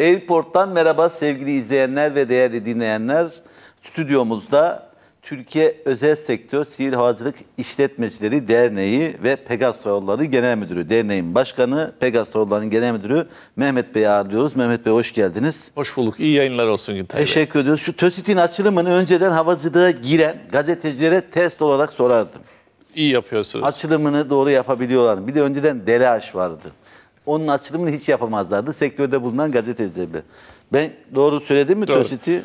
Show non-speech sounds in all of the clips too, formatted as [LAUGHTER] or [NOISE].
Airport'tan merhaba sevgili izleyenler ve değerli dinleyenler. Stüdyomuzda Türkiye Özel Sektör Sivil Havacılık İşletmecileri Derneği ve Pegasus Yolları Genel Müdürü, derneğin başkanı, Pegasus Yolları'nın genel müdürü Mehmet Bey ağırlıyoruz. Mehmet Bey hoş geldiniz. Hoş bulduk. İyi yayınlar olsun Güntay Bey. Teşekkür ediyoruz. Şu TÖSİT'in açılımını önceden havacılığa giren gazetecilere test olarak sorardım. İyi yapıyorsunuz. Açılımını doğru yapabiliyorlar. Bir de önceden DELAŞ vardı onun açılımını hiç yapamazlardı. Sektörde bulunan gazete bile. Ben doğru söyledim mi doğru. Tosit'i?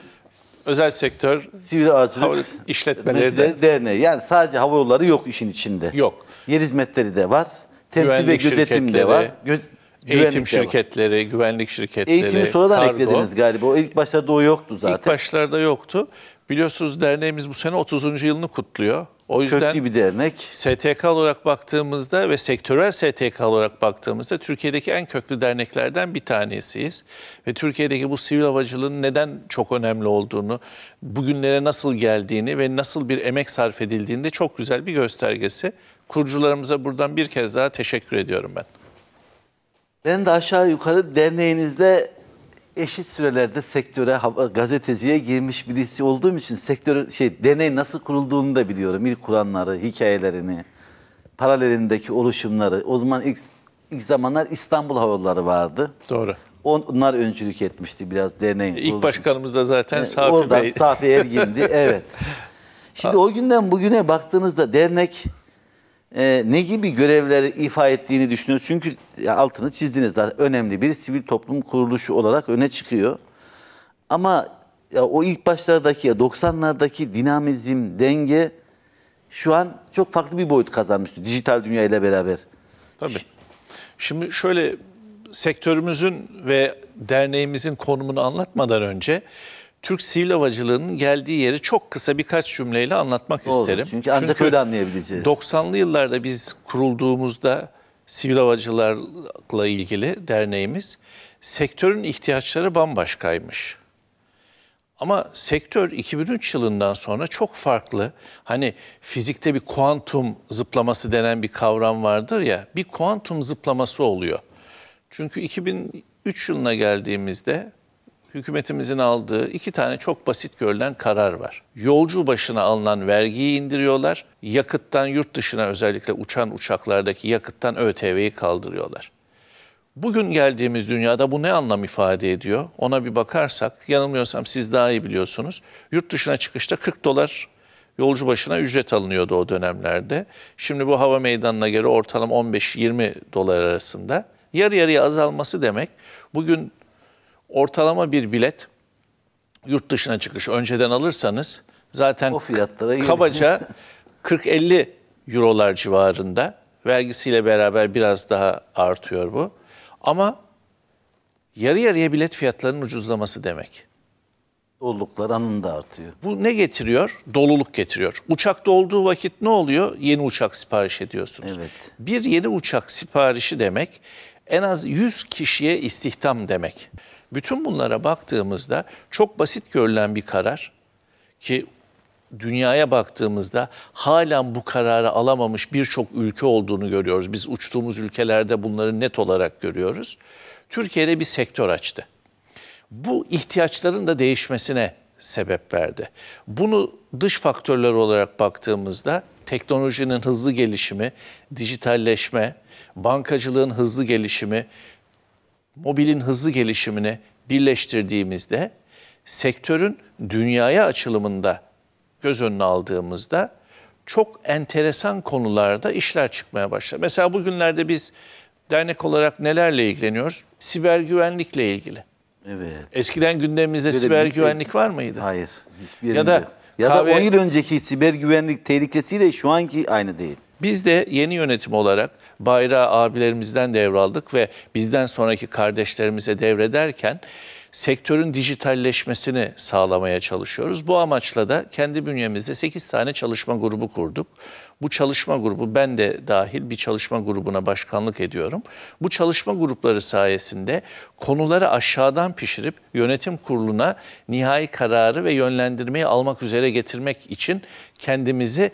Özel sektör, sivil ağacılık, işletmeleri de. derneği. Yani sadece hava yolları yok işin içinde. Yok. Yer hizmetleri de var. Temsil güvenlik ve gözetim de var. Gö Güvenlik Eğitim şirketleri, var. güvenlik şirketleri. Eğitimi sonradan kargo. eklediniz galiba. O ilk başlarda o yoktu zaten. İlk başlarda yoktu. Biliyorsunuz derneğimiz bu sene 30. yılını kutluyor. O yüzden köklü bir dernek. STK olarak baktığımızda ve sektörel STK olarak baktığımızda Türkiye'deki en köklü derneklerden bir tanesiyiz. Ve Türkiye'deki bu sivil havacılığın neden çok önemli olduğunu, bugünlere nasıl geldiğini ve nasıl bir emek sarf edildiğini de çok güzel bir göstergesi. Kurucularımıza buradan bir kez daha teşekkür ediyorum ben. Ben de aşağı yukarı derneğinizde eşit sürelerde sektöre gazeteciye girmiş birisi olduğum için sektör şey deney nasıl kurulduğunu da biliyorum. İlk kuranları, hikayelerini, paralelindeki oluşumları. O zaman ilk, ilk zamanlar İstanbul Havaları vardı. Doğru. Onlar öncülük etmişti biraz deney. İlk kuruluşum. başkanımız da zaten yani e, Safi oradan Bey. Safi Ergin'di. evet. [LAUGHS] Şimdi o günden bugüne baktığınızda dernek e, ne gibi görevleri ifa ettiğini düşünüyoruz. Çünkü altını çizdiniz zaten önemli bir sivil toplum kuruluşu olarak öne çıkıyor. Ama ya o ilk başlardaki 90'lardaki dinamizm, denge şu an çok farklı bir boyut kazanmış dijital dünya ile beraber. Tabii. Şimdi şöyle sektörümüzün ve derneğimizin konumunu anlatmadan önce Türk sivil havacılığının geldiği yeri çok kısa birkaç cümleyle anlatmak Doğru, isterim. Çünkü ancak çünkü öyle anlayabileceğiz. 90'lı yıllarda biz kurulduğumuzda sivil havacılarla ilgili derneğimiz sektörün ihtiyaçları bambaşkaymış. Ama sektör 2003 yılından sonra çok farklı. Hani fizikte bir kuantum zıplaması denen bir kavram vardır ya. Bir kuantum zıplaması oluyor. Çünkü 2003 yılına geldiğimizde hükümetimizin aldığı iki tane çok basit görülen karar var. Yolcu başına alınan vergiyi indiriyorlar. Yakıttan yurt dışına özellikle uçan uçaklardaki yakıttan ÖTV'yi kaldırıyorlar. Bugün geldiğimiz dünyada bu ne anlam ifade ediyor? Ona bir bakarsak, yanılmıyorsam siz daha iyi biliyorsunuz. Yurt dışına çıkışta 40 dolar yolcu başına ücret alınıyordu o dönemlerde. Şimdi bu hava meydanına göre ortalama 15-20 dolar arasında. Yarı yarıya azalması demek bugün ortalama bir bilet yurt dışına çıkış önceden alırsanız zaten o fiyatlara kabaca 40-50 [LAUGHS] eurolar civarında. Vergisiyle beraber biraz daha artıyor bu. Ama yarı yarıya bilet fiyatlarının ucuzlaması demek. Doluluklar anında artıyor. Bu ne getiriyor? Doluluk getiriyor. Uçakta olduğu vakit ne oluyor? Yeni uçak sipariş ediyorsunuz. Evet. Bir yeni uçak siparişi demek en az 100 kişiye istihdam demek. Bütün bunlara baktığımızda çok basit görülen bir karar ki dünyaya baktığımızda halen bu kararı alamamış birçok ülke olduğunu görüyoruz. Biz uçtuğumuz ülkelerde bunları net olarak görüyoruz. Türkiye'de bir sektör açtı. Bu ihtiyaçların da değişmesine sebep verdi. Bunu dış faktörler olarak baktığımızda teknolojinin hızlı gelişimi, dijitalleşme, bankacılığın hızlı gelişimi, mobilin hızlı gelişimini birleştirdiğimizde sektörün dünyaya açılımında göz önüne aldığımızda çok enteresan konularda işler çıkmaya başlar. Mesela bugünlerde biz dernek olarak nelerle ilgileniyoruz? Siber güvenlikle ilgili. Evet. Eskiden gündemimizde Böyle siber bir, güvenlik var mıydı? Hayır. Hiçbir ya da ya kahve... da 10 yıl önceki siber güvenlik tehlikesiyle şu anki aynı değil. Biz de yeni yönetim olarak bayrağı abilerimizden devraldık ve bizden sonraki kardeşlerimize devrederken sektörün dijitalleşmesini sağlamaya çalışıyoruz. Bu amaçla da kendi bünyemizde 8 tane çalışma grubu kurduk. Bu çalışma grubu ben de dahil bir çalışma grubuna başkanlık ediyorum. Bu çalışma grupları sayesinde konuları aşağıdan pişirip yönetim kuruluna nihai kararı ve yönlendirmeyi almak üzere getirmek için kendimizi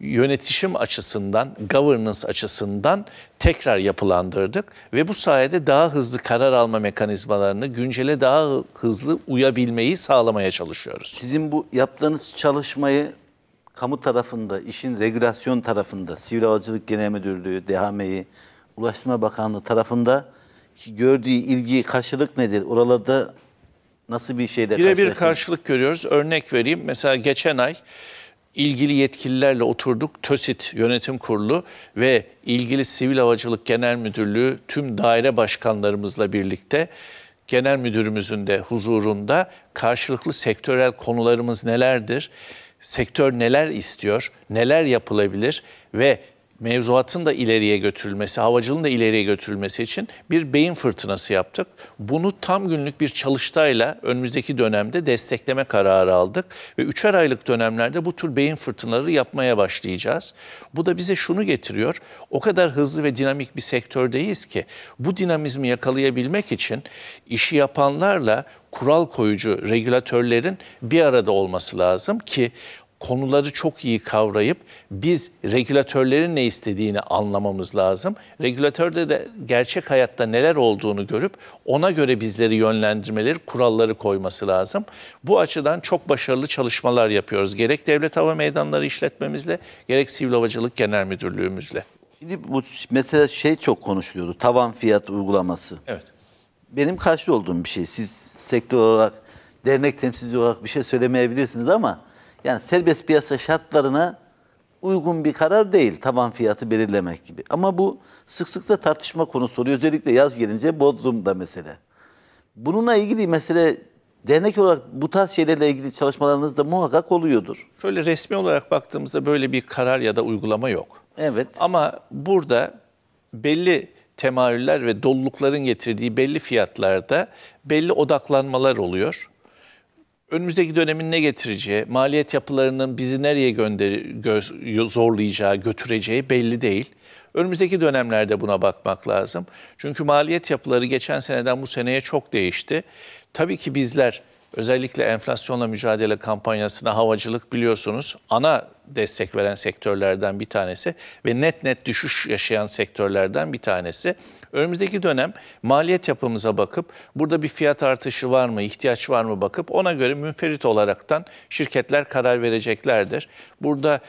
yönetişim açısından, governance açısından tekrar yapılandırdık ve bu sayede daha hızlı karar alma mekanizmalarını güncele daha hızlı uyabilmeyi sağlamaya çalışıyoruz. Sizin bu yaptığınız çalışmayı kamu tarafında, işin regülasyon tarafında, Sivil Havacılık Genel Müdürlüğü, DHMİ, Ulaştırma Bakanlığı tarafında gördüğü ilgi, karşılık nedir? Oralarda nasıl bir şeyde Bire karşılaştınız? Birebir karşılık görüyoruz. Örnek vereyim. Mesela geçen ay ilgili yetkililerle oturduk. TÖSİT Yönetim Kurulu ve ilgili Sivil Havacılık Genel Müdürlüğü tüm daire başkanlarımızla birlikte genel müdürümüzün de huzurunda karşılıklı sektörel konularımız nelerdir? Sektör neler istiyor? Neler yapılabilir ve mevzuatın da ileriye götürülmesi, havacılığın da ileriye götürülmesi için bir beyin fırtınası yaptık. Bunu tam günlük bir çalıştayla önümüzdeki dönemde destekleme kararı aldık ve üçer aylık dönemlerde bu tür beyin fırtınaları yapmaya başlayacağız. Bu da bize şunu getiriyor. O kadar hızlı ve dinamik bir sektördeyiz ki bu dinamizmi yakalayabilmek için işi yapanlarla kural koyucu regülatörlerin bir arada olması lazım ki konuları çok iyi kavrayıp biz regülatörlerin ne istediğini anlamamız lazım. Regülatörde de gerçek hayatta neler olduğunu görüp ona göre bizleri yönlendirmeleri, kuralları koyması lazım. Bu açıdan çok başarılı çalışmalar yapıyoruz. Gerek Devlet Hava Meydanları işletmemizle, gerek Sivil Havacılık Genel Müdürlüğümüzle. Şimdi bu mesela şey çok konuşuluyordu. Tavan fiyat uygulaması. Evet. Benim karşı olduğum bir şey. Siz sektör olarak dernek temsilci olarak bir şey söylemeyebilirsiniz ama yani serbest piyasa şartlarına uygun bir karar değil taban fiyatı belirlemek gibi. Ama bu sık sık da tartışma konusu oluyor. Özellikle yaz gelince Bodrum'da mesele. Bununla ilgili mesele dernek olarak bu tarz şeylerle ilgili çalışmalarınız da muhakkak oluyordur. Şöyle resmi olarak baktığımızda böyle bir karar ya da uygulama yok. Evet. Ama burada belli temayüller ve dolulukların getirdiği belli fiyatlarda belli odaklanmalar oluyor önümüzdeki dönemin ne getireceği, maliyet yapılarının bizi nereye gönderi, gö- zorlayacağı, götüreceği belli değil. Önümüzdeki dönemlerde buna bakmak lazım. Çünkü maliyet yapıları geçen seneden bu seneye çok değişti. Tabii ki bizler özellikle enflasyonla mücadele kampanyasına havacılık biliyorsunuz ana destek veren sektörlerden bir tanesi ve net net düşüş yaşayan sektörlerden bir tanesi. Önümüzdeki dönem maliyet yapımıza bakıp burada bir fiyat artışı var mı, ihtiyaç var mı bakıp ona göre münferit olaraktan şirketler karar vereceklerdir. Burada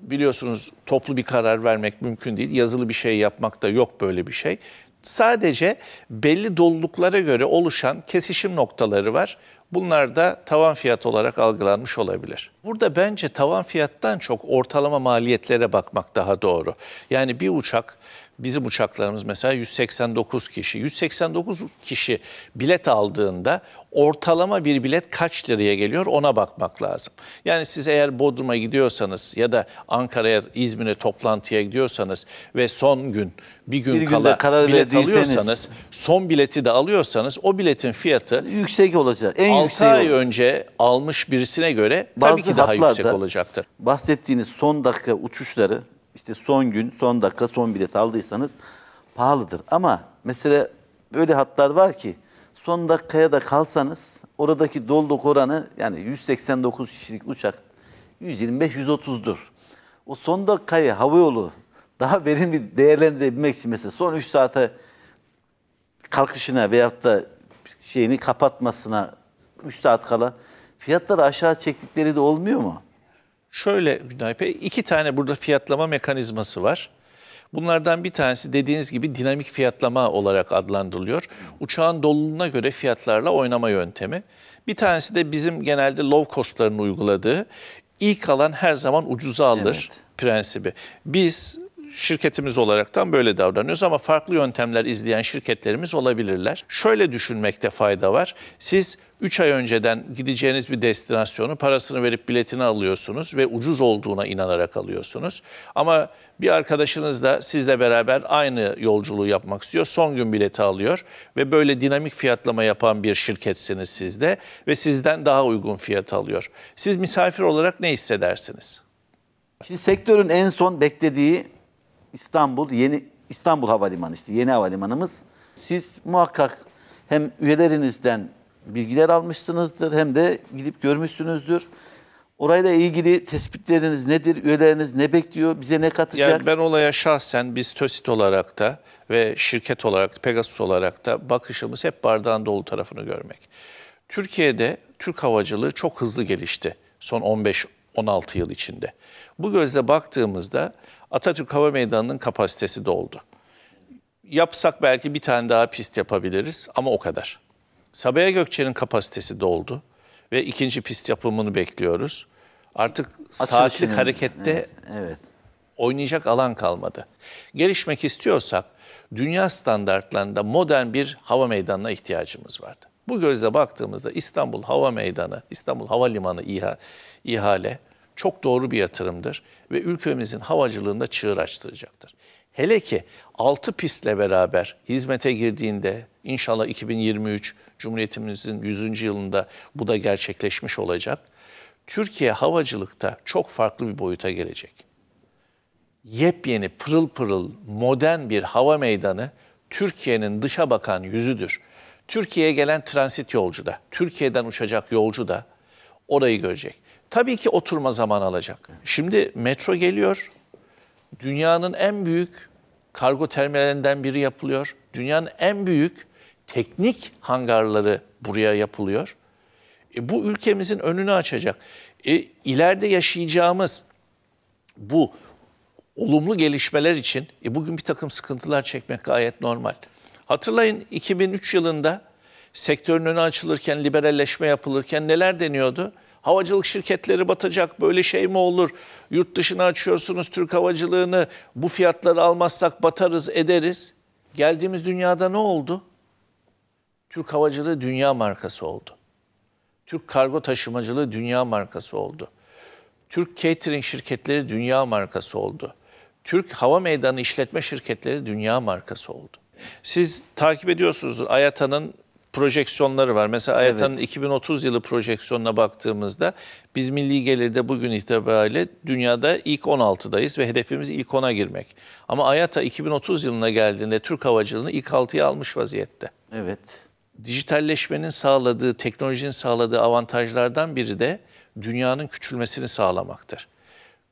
biliyorsunuz toplu bir karar vermek mümkün değil. Yazılı bir şey yapmak da yok böyle bir şey. Sadece belli doluluklara göre oluşan kesişim noktaları var. Bunlar da tavan fiyat olarak algılanmış olabilir. Burada bence tavan fiyattan çok ortalama maliyetlere bakmak daha doğru. Yani bir uçak Bizim uçaklarımız mesela 189 kişi. 189 kişi bilet aldığında ortalama bir bilet kaç liraya geliyor ona bakmak lazım. Yani siz eğer Bodrum'a gidiyorsanız ya da Ankara'ya, İzmir'e toplantıya gidiyorsanız ve son gün bir gün bir kala karar bilet alıyorsanız, son bileti de alıyorsanız o biletin fiyatı yüksek olacak. En 6 ay olacak. önce almış birisine göre Bazı tabii ki daha yüksek olacaktır. Bahsettiğiniz son dakika uçuşları işte son gün, son dakika, son bilet aldıysanız pahalıdır. Ama mesela böyle hatlar var ki son dakikaya da kalsanız oradaki doluluk oranı yani 189 kişilik uçak 125-130'dur. O son dakikayı havayolu daha [LAUGHS] verimli değerlendirebilmek için mesela son 3 saate kalkışına veyahut da şeyini kapatmasına 3 saat kala fiyatları aşağı çektikleri de olmuyor mu? Şöyle Günay Bey, iki tane burada fiyatlama mekanizması var. Bunlardan bir tanesi dediğiniz gibi dinamik fiyatlama olarak adlandırılıyor. Uçağın doluluğuna göre fiyatlarla oynama yöntemi. Bir tanesi de bizim genelde low cost'ların uyguladığı ilk alan her zaman ucuza alır evet. prensibi. Biz şirketimiz olaraktan böyle davranıyoruz ama farklı yöntemler izleyen şirketlerimiz olabilirler. Şöyle düşünmekte fayda var. Siz 3 ay önceden gideceğiniz bir destinasyonu parasını verip biletini alıyorsunuz ve ucuz olduğuna inanarak alıyorsunuz. Ama bir arkadaşınız da sizle beraber aynı yolculuğu yapmak istiyor. Son gün bileti alıyor ve böyle dinamik fiyatlama yapan bir şirketsiniz sizde ve sizden daha uygun fiyat alıyor. Siz misafir olarak ne hissedersiniz? Şimdi sektörün en son beklediği İstanbul yeni İstanbul Havalimanı işte yeni havalimanımız. Siz muhakkak hem üyelerinizden bilgiler almışsınızdır hem de gidip görmüşsünüzdür. Orayla ilgili tespitleriniz nedir? Üyeleriniz ne bekliyor? Bize ne katacak? Yani ben olaya şahsen biz TÖSİT olarak da ve şirket olarak Pegasus olarak da bakışımız hep bardağın dolu tarafını görmek. Türkiye'de Türk havacılığı çok hızlı gelişti son 15-16 yıl içinde. Bu gözle baktığımızda Atatürk Hava Meydanı'nın kapasitesi doldu. Yapsak belki bir tane daha pist yapabiliriz ama o kadar. Sabiha Gökçen'in kapasitesi doldu ve ikinci pist yapımını bekliyoruz. Artık Açılışın, saatlik harekette evet, evet. oynayacak alan kalmadı. Gelişmek istiyorsak dünya standartlarında modern bir hava meydanına ihtiyacımız vardı. Bu gözle baktığımızda İstanbul Hava Meydanı, İstanbul Havalimanı İHA, ihale çok doğru bir yatırımdır ve ülkemizin havacılığında çığır açtıracaktır. Hele ki 6 pistle beraber hizmete girdiğinde inşallah 2023 Cumhuriyetimizin 100. yılında bu da gerçekleşmiş olacak. Türkiye havacılıkta çok farklı bir boyuta gelecek. Yepyeni, pırıl pırıl, modern bir hava meydanı Türkiye'nin dışa bakan yüzüdür. Türkiye'ye gelen transit yolcu da, Türkiye'den uçacak yolcu da orayı görecek. Tabii ki oturma zaman alacak. Şimdi metro geliyor. Dünyanın en büyük kargo terminalinden biri yapılıyor. Dünyanın en büyük teknik hangarları buraya yapılıyor. E, bu ülkemizin önünü açacak. E, ileride yaşayacağımız bu olumlu gelişmeler için e, bugün bir takım sıkıntılar çekmek gayet normal. Hatırlayın 2003 yılında sektörün önü açılırken, liberalleşme yapılırken neler deniyordu? Havacılık şirketleri batacak böyle şey mi olur? Yurt dışına açıyorsunuz Türk havacılığını bu fiyatları almazsak batarız ederiz. Geldiğimiz dünyada ne oldu? Türk havacılığı dünya markası oldu. Türk kargo taşımacılığı dünya markası oldu. Türk catering şirketleri dünya markası oldu. Türk hava meydanı işletme şirketleri dünya markası oldu. Siz takip ediyorsunuz. Ayata'nın projeksiyonları var. Mesela AYATA'nın evet. 2030 yılı projeksiyonuna baktığımızda biz milli gelirde bugün itibariyle dünyada ilk 16'dayız ve hedefimiz ilk 10'a girmek. Ama AYATA 2030 yılına geldiğinde Türk havacılığını ilk 6'ya almış vaziyette. Evet. Dijitalleşmenin sağladığı, teknolojinin sağladığı avantajlardan biri de dünyanın küçülmesini sağlamaktır.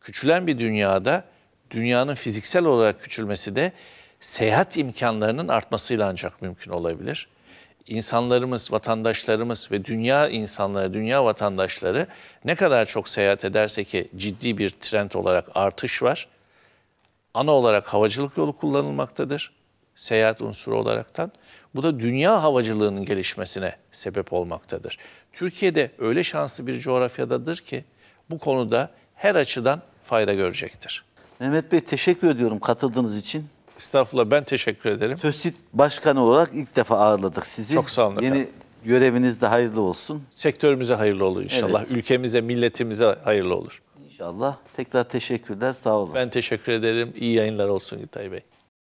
Küçülen bir dünyada dünyanın fiziksel olarak küçülmesi de seyahat imkanlarının artmasıyla ancak mümkün olabilir insanlarımız, vatandaşlarımız ve dünya insanları, dünya vatandaşları ne kadar çok seyahat ederse ki ciddi bir trend olarak artış var. Ana olarak havacılık yolu kullanılmaktadır seyahat unsuru olaraktan. Bu da dünya havacılığının gelişmesine sebep olmaktadır. Türkiye'de öyle şanslı bir coğrafyadadır ki bu konuda her açıdan fayda görecektir. Mehmet Bey teşekkür ediyorum katıldığınız için. Estağfurullah ben teşekkür ederim. TÖSİT Başkanı olarak ilk defa ağırladık sizi. Çok sağ olun Yeni efendim. göreviniz de hayırlı olsun. Sektörümüze hayırlı olur inşallah. Evet. Ülkemize, milletimize hayırlı olur. İnşallah. Tekrar teşekkürler. Sağ olun. Ben teşekkür ederim. İyi yayınlar olsun Gitay Bey.